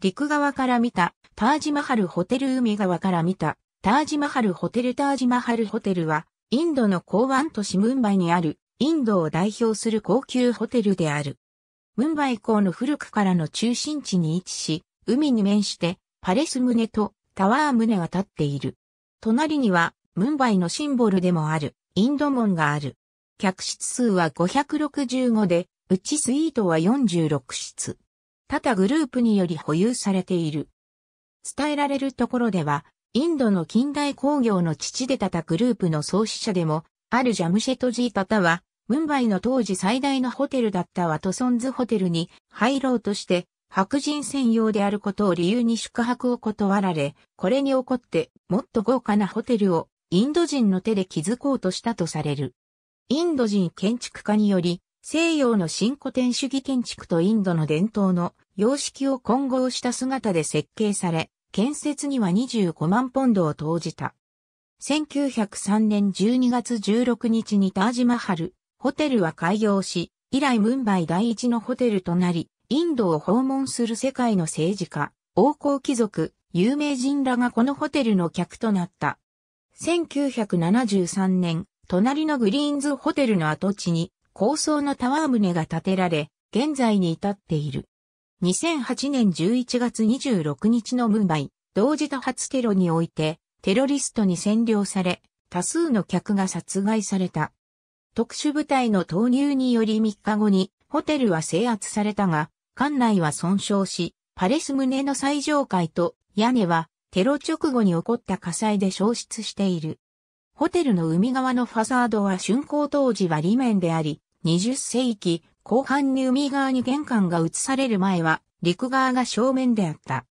陸側から見た、タージマハルホテル海側から見た、タージマハルホテルタージマハルホテルは、インドの港湾都市ムンバイにある、インドを代表する高級ホテルである。ムンバイ港の古くからの中心地に位置し、海に面して、パレス胸とタワー胸が立っている。隣には、ムンバイのシンボルでもある、インド門がある。客室数は565で、うちスイートは46室。多々グループにより保有されている。伝えられるところでは、インドの近代工業の父でタタグループの創始者でも、あるジャムシェトジータタは、ムンバイの当時最大のホテルだったワトソンズホテルに入ろうとして、白人専用であることを理由に宿泊を断られ、これに怒ってもっと豪華なホテルをインド人の手で築こうとしたとされる。インド人建築家により、西洋の新古典主義建築とインドの伝統の様式を混合した姿で設計され、建設には25万ポンドを投じた。1903年12月16日にタージマハル、ホテルは開業し、以来ムンバイ第一のホテルとなり、インドを訪問する世界の政治家、王侯貴族、有名人らがこのホテルの客となった。1973年、隣のグリーンズホテルの跡地に高層のタワー棟が建てられ、現在に至っている。2008年11月26日のムンバイ、同時多発テロにおいて、テロリストに占領され、多数の客が殺害された。特殊部隊の投入により3日後に、ホテルは制圧されたが、館内は損傷し、パレス棟の最上階と屋根はテロ直後に起こった火災で消失している。ホテルの海側のファサードは竣工当時は裏面であり、20世紀後半に海側に玄関が移される前は陸側が正面であった。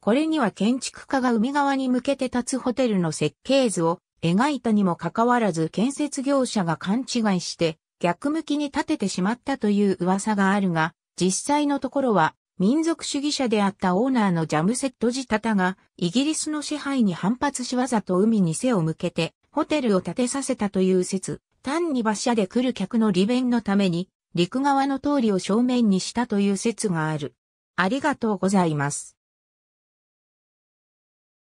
これには建築家が海側に向けて立つホテルの設計図を描いたにもかかわらず建設業者が勘違いして逆向きに建ててしまったという噂があるが、実際のところは民族主義者であったオーナーのジャムセットジタタがイギリスの支配に反発しわざと海に背を向けてホテルを建てさせたという説単に馬車で来る客の利便のために、陸側の通りを正面にしたという説がある。ありがとうございます。